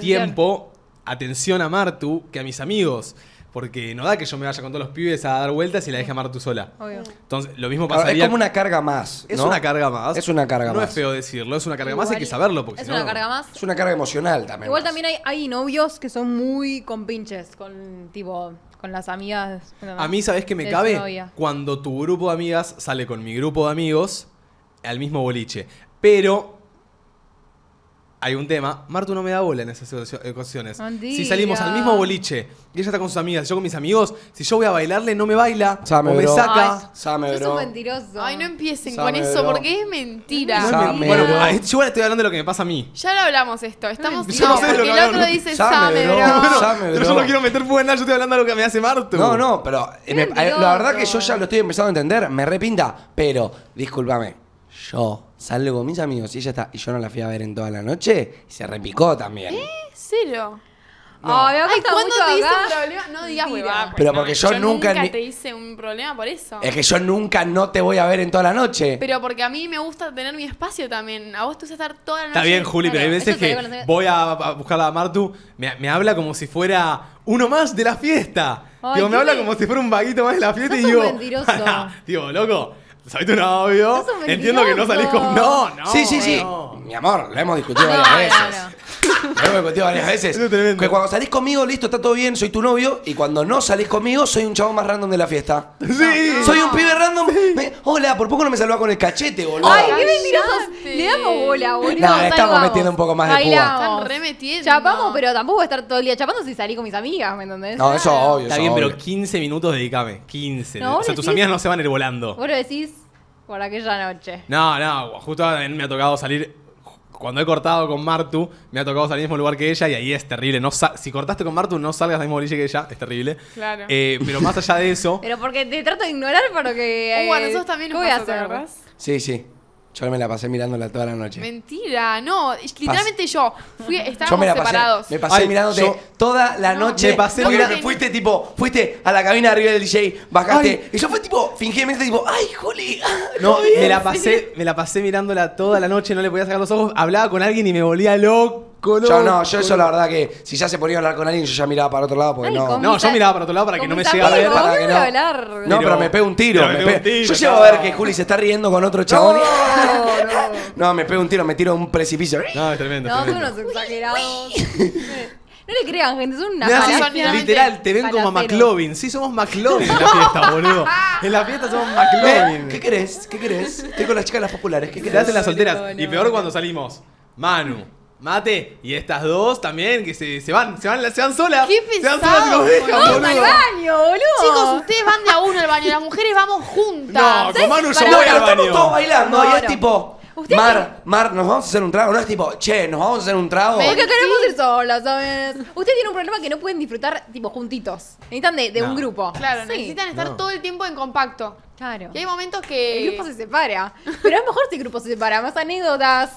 tiempo, atención a Martu que a mis amigos. Porque no da que yo me vaya con todos los pibes a dar vueltas y la deje amar tú sola. Obvio. Entonces, lo mismo pasaría. Es como una carga más. Es una carga más. Es una carga más. No es feo decirlo, es una carga más, hay que saberlo. Porque es una carga más. Es una carga emocional también. Igual también hay, novios que son muy compinches con tipo. Con las amigas. A mí, ¿sabes qué me cabe? Cuando tu grupo de amigas sale con mi grupo de amigos al mismo boliche. Pero hay un tema. Martu no me da bola en esas ocasiones. Si salimos al mismo boliche y ella está con sus amigas, yo con mis amigos, si yo voy a bailarle, no me baila o me saca. es mentiroso. Ay, no empiecen con eso, porque es mentira. bueno, yo eh, ahora estoy hablando de lo que me pasa a mí. Ya lo hablamos esto. Estamos no, que el otro dice Same, pero yo no quiero meter fuego en nada, yo estoy hablando de lo que me hace Martu. No, no, pero la verdad que yo ya lo estoy empezando a entender, me repinta, pero, discúlpame, yo salgo con mis amigos y ella está. Y yo no la fui a ver en toda la noche se repicó también. ¿Eh? yo Ay, ¿cuándo te un problema? No digas huevada. Pero porque yo, nunca... te hice un problema por eso. Es que yo nunca no te voy a ver en toda la noche. Pero porque a mí me gusta tener mi espacio también. A vos te gusta estar toda la noche. Está bien, Juli, pero hay veces que voy a, buscar a Martu, me, habla como si fuera uno más de la fiesta. me habla como si fuera un vaguito más de la fiesta y digo... Mentiroso. digo, loco... Soy tu novio? Entiendo que no salís con. No, no. Sí, sí, sí. Mi amor, lo hemos discutido varias veces. me varias veces. Que cuando salís conmigo, listo, está todo bien, soy tu novio. Y cuando no salís conmigo, soy un chavo más random de la fiesta. Sí. Soy un pibe random. Hola, por poco no me salvás con el cachete, boludo. Ay, qué mentirosos. Le damos bola, boludo. No, estamos metiendo un poco más de púa Están remetiendo. Chapamos, pero tampoco voy a estar todo el día chapando si salí con mis amigas, ¿me entendés? No, eso obvio. Está bien, pero 15 minutos dedicame. 15. o sea, tus amigas no se van a ir volando. Vos lo decís por aquella noche. No, no, justo a me ha tocado salir cuando he cortado con Martu, me ha tocado salir al mismo lugar que ella y ahí es terrible. No si cortaste con Martu, no salgas al mismo boliche que ella, es terrible. Claro. Eh, pero más allá de eso. pero porque te trato de ignorar, para que. Uh, bueno, eh, eso también nos voy a hacer? Sí, sí. Yo me la pasé mirándola toda la noche. Mentira, no, literalmente yo. Fui, estábamos yo me pasé, Me pasé mirándote toda la noche. me pasé mirándote. Fuiste tipo, fuiste a la cabina de arriba del DJ, bajaste. Y yo fue tipo, fingidamente tipo, ¡ay, Juli! Ah, no, me la pasé, me la pasé mirándola toda la noche, no le podía sacar los ojos, hablaba con alguien y me volvía loco. Yo no, yo eso la verdad que si ya se ponía a hablar con alguien, yo ya miraba para otro lado porque no. No, yo miraba para otro lado para que no me llegara la para no. hablar. No, pero me pego un tiro. yo llevo a ver que Juli se está riendo con otro chabón. No, no. No, me pego un tiro, me tiro un precipicio. No, es tremendo. No, son unos exagerados. No le crean, gente, son una literal, te ven como a McLovin. Sí, somos McLovin en la fiesta, boludo. En la fiesta somos McLovin. ¿Eh? ¿Qué crees ¿Qué crees Estoy con las chicas las populares. ¿Qué crees las solteras. Y peor cuando salimos. Manu, Mate, y estas dos también, que se, se van, se van, se van solas. ¿Qué se solas al baño, boludo. Chicos, ustedes van de a uno al baño, las mujeres vamos juntas. No, con Manu yo voy al baño. Estamos todos bailando y es tipo... Mar, Mar, ¿nos vamos a hacer un trago? No es tipo, che, ¿nos vamos a hacer un trago? que queremos ir solas, ¿sabes? Ustedes tienen un problema que no pueden disfrutar, tipo, juntitos. Necesitan de, un grupo. Claro, necesitan estar todo el tiempo en compacto. Claro. Y hay momentos que... El grupo se separa. Pero es mejor si el grupo se separa, más anécdotas.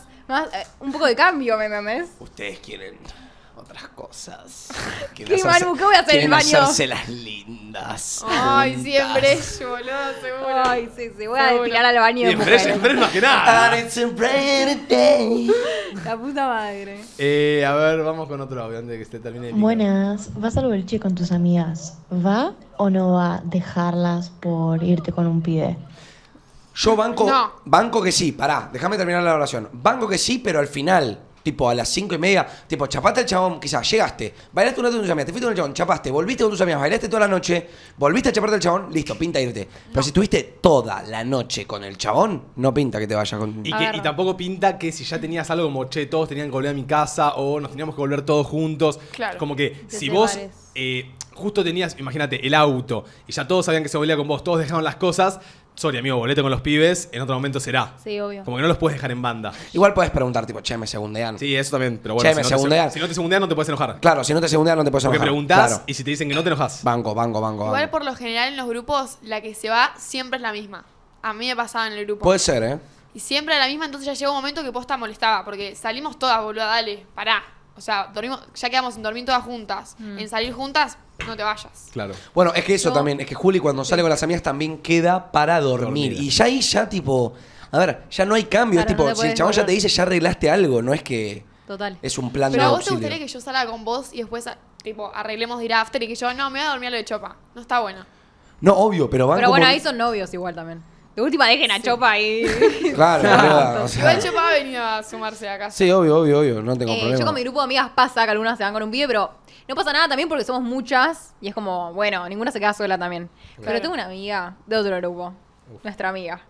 Eh, un poco de cambio, ¿me mames? Ustedes quieren otras cosas. ¿Qué, hacerse, ¿Qué voy a hacer en el baño? hacerse las lindas. Ay, siempre yo, boludo, seguro. Ay, sí, sí, voy a tirar al baño. Siempre, siempre más que nada. La puta madre. Eh, a ver, vamos con otro audio antes de que esté termine. El Buenas, ¿vas al boliche con tus amigas? ¿Va o no va a dejarlas por irte con un pibe? Yo banco, banco que sí, pará, déjame terminar la oración. Banco que sí, pero al final, tipo a las cinco y media, tipo, chapaste al chabón, quizás, llegaste, bailaste un rato con tus amigas, te fuiste con el chabón, chapaste, volviste con tus amigas, bailaste toda la noche, volviste a chaparte al chabón, listo, pinta irte. Pero si estuviste toda la noche con el chabón, no pinta que te vayas con. Y, y tampoco pinta que si ya tenías algo como, che, todos tenían que volver a mi casa o nos teníamos que volver todos juntos. Claro. Como que si vos eh, justo tenías, imagínate, el auto y ya todos sabían que se volvía con vos, todos dejaron las cosas sorry, amigo, boleto con los pibes, en otro momento será. Sí, obvio. Como que no los puedes dejar en banda. Igual puedes preguntar, tipo, che, me segundean. Sí, eso también, pero bueno. Che, si me no segundean. Te, si no te segundean, no te puedes enojar. Claro, si no te segundean, no te puedes enojar. Porque preguntás y si te dicen que no, te enojas. Banco, banco, banco. Igual por lo general en los grupos, la que se va siempre es la misma. A mí me pasaba en el grupo. Puede ser, ¿eh? Y siempre es la misma, entonces ya llegó un momento que posta molestaba, porque salimos todas, boludo, dale, pará. O sea, ya quedamos en dormir todas juntas. Mm. En salir juntas, no te vayas. Claro. Bueno, es que eso también, es que Juli cuando sale con las amigas también queda para dormir. Y ya ahí ya tipo, a ver, ya no hay cambio, es tipo, si el chabón ya te dice ya arreglaste algo, no es que Total. es un plan Pero de a vos te gustaría que yo salga con vos y después, ah, tipo, arreglemos de ir after y que yo, no, me voy a dormir a lo de chopa. No está bueno. No, obvio, pero Pero bueno, ahí son novios igual también última dejen a Chopa ahí. Claro, claro. Chopa ha a sumarse acá. Sí, obvio, obvio, obvio. No tengo eh, problema. Yo con mi grupo de amigas pasa que algunas se van con un pie, pero no pasa nada también porque somos muchas y es como, bueno, ninguna se queda sola también. Pero tengo una amiga de otro grupo, nuestra amiga,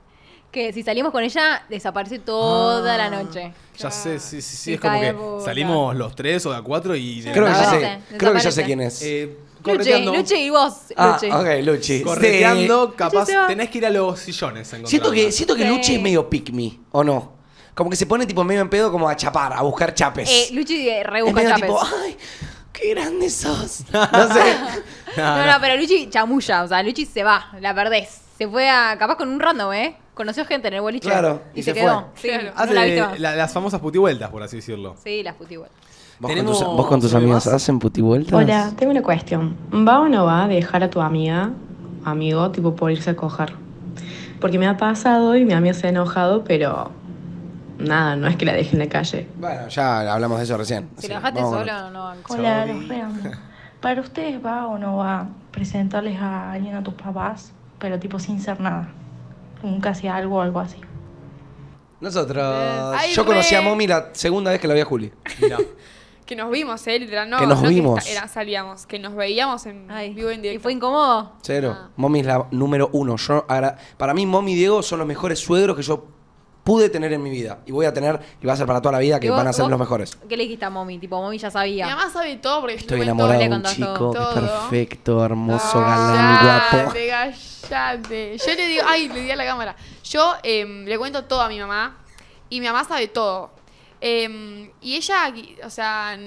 que si salimos con ella desaparece toda la ah. noche. Ya sé, sí, sí, sí. es como que salimos los tres o a cuatro y... Creo, que ya, sé, creo que ya sé quién es. Eh, Luchi, Luchi y vos, Ah, Luchi. ok, Luchi. Correteando, capaz tenés que ir a los sillones. Siento que, siento que Luchi es medio pick me, ¿o no? Como que se pone tipo medio en pedo como a chapar, a buscar chapes. Eh, Luchi eh, re es tipo, ay, qué grande sos. No sé. No, no, pero Luchi chamulla, o sea, Luchi se va, la perdés. Se fue a, capaz con un random, ¿eh? Conoció gente en el boliche. Claro, y se, fue quedó. Sí, Hace las famosas putivueltas, por así decirlo. Sí, las puti vueltas ¿Vos, con tus, amigos amigas hacen putivueltas? Hola, tengo una cuestión. ¿Va o no va a dejar a tu amiga, amigo, tipo por irse a coger? Porque me ha pasado y mi amiga se ha enojado, pero nada, no es que la deje en la calle. Bueno, ya hablamos de eso recién. Si la dejaste sola, no Hola, los ¿Para ustedes va o no va a presentarles a alguien a tus papás, pero tipo sin ser nada? Nunca hacía algo o algo así. Nosotros. Eh, yo conocí a Momi la segunda vez que la vi a Juli. Mira. Que nos vimos, ¿eh? Literal, no. Que nos vimos. Que era, salíamos, que nos veíamos en Ay, vivo en directo. ¿Y fue incómodo? Cero. Ah. Mommy es la número uno. Yo, para mí, Mommy y Diego son los mejores suegros que yo pude tener en mi vida. Y voy a tener, y va a ser para toda la vida, que van a ser los mejores. ¿Qué le dijiste a Mommy? Tipo, Mommy ya sabía. Mi mamá sabe todo porque Estoy enamorado de un chico todo. Todo. perfecto, hermoso, galán, ya, guapo. Gallate. Yo le digo, ay, le di a la cámara. Yo em, le cuento todo a mi mamá y mi mamá sabe todo. Em, y ella, o sea,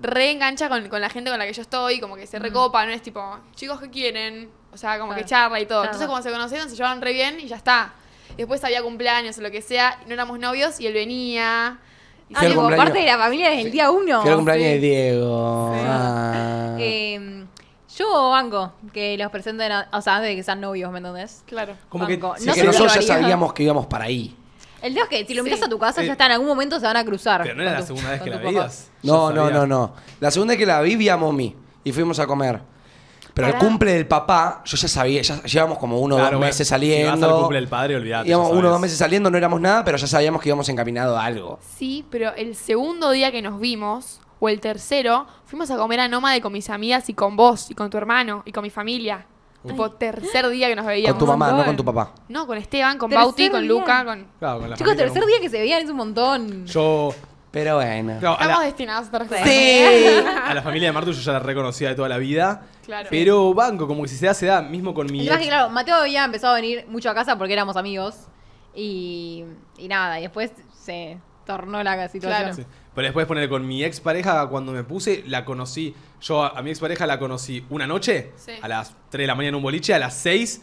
reengancha con, con la gente con la que yo estoy, como que se recopa, no es tipo, chicos, que quieren? O sea, como que charla y todo. Entonces, como se conocieron, se llevaron re bien y ya está. Después había cumpleaños o lo que sea, no éramos novios y él venía. Y ah, parte de la familia desde el día uno. Fue el cumpleaños de Diego. Ah. Em, yo banco que los presenten, o sea, antes de que sean novios, ¿me entendés? Claro. Como que, que nosotros ya sabíamos que íbamos para ahí. El día es que si lo invitas a tu casa, ya eh, está, en algún momento se van a cruzar. Pero no era la segunda vez que la No, no, no, no. La segunda vez que la vi, vi a y fuimos a comer. Pero el cumple del papá, yo ya sabía, ya llevamos como uno o dos meses saliendo. cumple del padre, Llevamos uno o dos meses saliendo, no éramos nada, pero ya sabíamos que íbamos encaminado a algo. Sí, pero el segundo día que nos vimos, o el tercero, fuimos a comer a de con mis amigas y con vos, y con tu hermano, y con mi familia. Tipo tercer día que nos veíamos. Con tu mamá, no con tu papá. No, con Esteban, con Bauti, con Luca, con. Claro, con la Chicos, tercer día que se veían es un montón. Yo. Pero bueno. No, Estamos destinados a ser Sí. a la familia de Martu yo ya la reconocía de toda la vida. Claro. Pero banco, como que si se da, se da, mismo con mi. que, claro, Mateo había empezado a venir mucho a casa porque éramos amigos. Y, y nada, y después se tornó la situación. Claro. Pero después poner con mi expareja, cuando me puse, la conocí. Yo a, mi mi expareja la conocí una noche, a las 3 de la mañana en un boliche, a las 6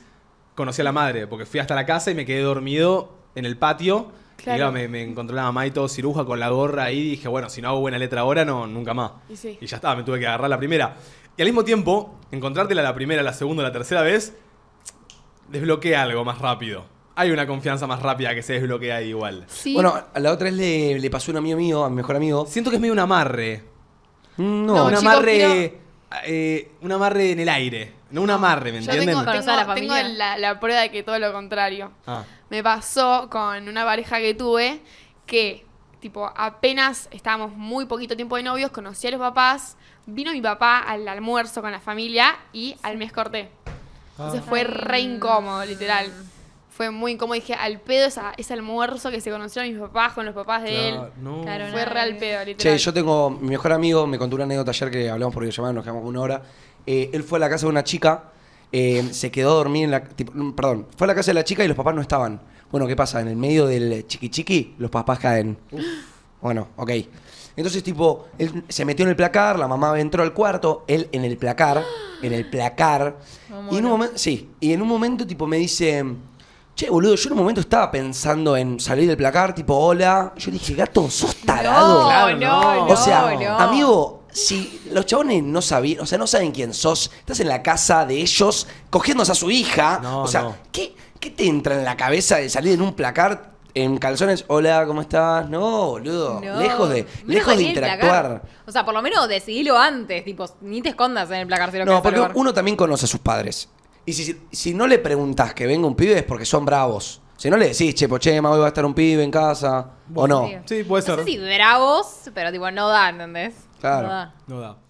conocí a la madre, porque fui hasta la casa y me quedé dormido en el patio. Y me, me, encontró la mamá y todo ciruja con la gorra ahí. Y dije, bueno, si no hago buena letra ahora, no, nunca más. Y, ya estaba, me tuve que agarrar la primera. Y al mismo tiempo, encontrártela la primera, la segunda, la tercera vez, desbloquea algo más rápido hay una confianza más rápida que se desbloquea igual. Bueno, la otra vez le, pasó a un amigo mío, a mi mejor amigo. Siento que es medio un amarre. No, un amarre. Eh, un amarre en el aire. No un amarre, ¿me Yo tengo, la prueba de que todo lo contrario. Ah. Me pasó con una pareja que tuve que, tipo, apenas estábamos muy poquito tiempo de novios, conocí a los papás, vino mi papá al almuerzo con la familia y al mes corté. Ah. Entonces fue re incómodo, literal fue muy como Dije, al pedo esa, ese almuerzo que se conocieron mis papás con los papás de él. Claro, Fue real pedo, literal. Che, yo tengo, mi mejor amigo me contó una anécdota ayer que hablamos por videollamada, nos quedamos una hora. Eh, él fue a la casa de una chica, eh, se quedó a dormir en la, mm, perdón, fue a la casa de la chica y los papás no estaban. Bueno, ¿qué pasa? En el medio del chiqui chiqui, los papás caen. Bueno, ok. Entonces, tipo, él se metió en el placar, la mamá entró al cuarto, él en el placar, en el placar. Y en un momento, sí, y en un momento, tipo, me dice... Che, boludo, yo en un momento estaba pensando en salir del placar, tipo, hola. Yo dije, gato, sos tarado. No, no, no, O sea, amigo, si los chabones no sabían, o sea, no saben quién sos, estás en la casa de ellos, cogiéndose a su hija. o sea, ¿qué, te entra en la cabeza de salir en un placar en calzones, hola, ¿cómo estás? No, boludo. Lejos de, lejos de interactuar. O sea, por lo menos decidilo antes, tipo, ni te escondas en el placar No, porque uno también conoce a sus padres. Y si, no le preguntas que venga un pibe es porque son bravos. Si no le decís, che, pues, ma hoy va a estar un pibe en casa, o no. Sí, puede ser. No sé si bravos, pero tipo, no da, ¿entendés? Claro. No da. No da.